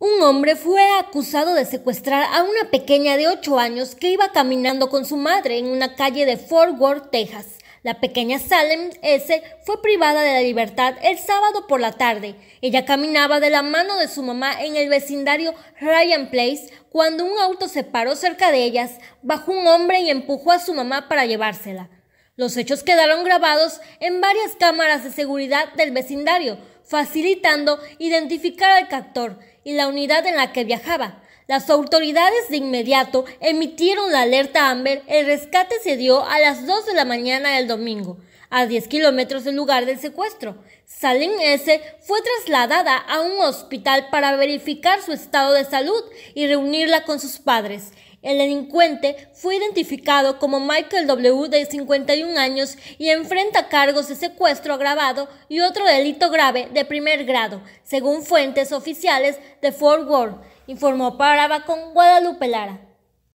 Un hombre fue acusado de secuestrar a una pequeña de 8 años que iba caminando con su madre en una calle de Fort Worth, Texas. La pequeña Salem S. fue privada de la libertad el sábado por la tarde. Ella caminaba de la mano de su mamá en el vecindario Ryan Place cuando un auto se paró cerca de ellas, bajó un hombre y empujó a su mamá para llevársela. Los hechos quedaron grabados en varias cámaras de seguridad del vecindario, facilitando identificar al captor y la unidad en la que viajaba. Las autoridades de inmediato emitieron la alerta Amber. El rescate se dio a las 2 de la mañana del domingo a 10 kilómetros del lugar del secuestro. Salim S. fue trasladada a un hospital para verificar su estado de salud y reunirla con sus padres. El delincuente fue identificado como Michael W. de 51 años y enfrenta cargos de secuestro agravado y otro delito grave de primer grado, según fuentes oficiales de Fort Worth, informó Paraba con Guadalupe Lara.